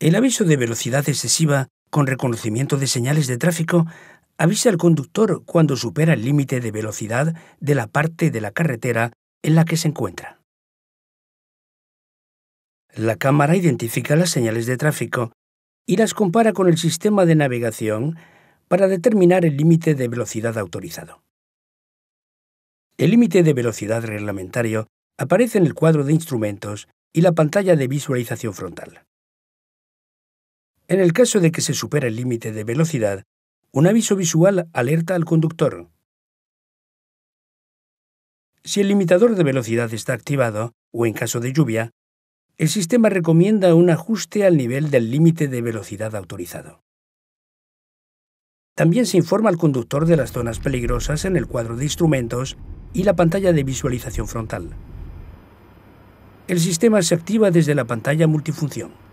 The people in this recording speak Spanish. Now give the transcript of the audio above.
El aviso de velocidad excesiva con reconocimiento de señales de tráfico avisa al conductor cuando supera el límite de velocidad de la parte de la carretera en la que se encuentra. La cámara identifica las señales de tráfico y las compara con el sistema de navegación para determinar el límite de velocidad autorizado. El límite de velocidad reglamentario aparece en el cuadro de instrumentos y la pantalla de visualización frontal. En el caso de que se supera el límite de velocidad, un aviso visual alerta al conductor. Si el limitador de velocidad está activado, o en caso de lluvia, el sistema recomienda un ajuste al nivel del límite de velocidad autorizado. También se informa al conductor de las zonas peligrosas en el cuadro de instrumentos y la pantalla de visualización frontal. El sistema se activa desde la pantalla multifunción.